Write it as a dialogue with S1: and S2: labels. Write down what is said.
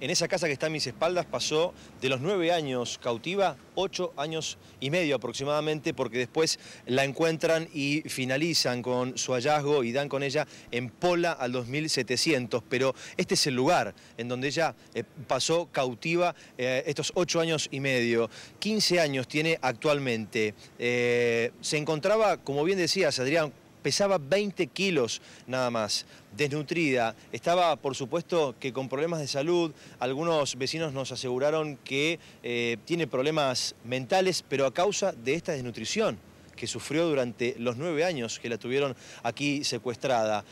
S1: En esa casa que está a mis espaldas pasó de los nueve años cautiva, ocho años y medio aproximadamente, porque después la encuentran y finalizan con su hallazgo y dan con ella en Pola al 2700. Pero este es el lugar en donde ella eh, pasó cautiva eh, estos ocho años y medio. 15 años tiene actualmente. Eh, se encontraba, como bien decías, Adrián, pesaba 20 kilos nada más, desnutrida. Estaba, por supuesto, que con problemas de salud. Algunos vecinos nos aseguraron que eh, tiene problemas mentales, pero a causa de esta desnutrición que sufrió durante los nueve años que la tuvieron aquí secuestrada.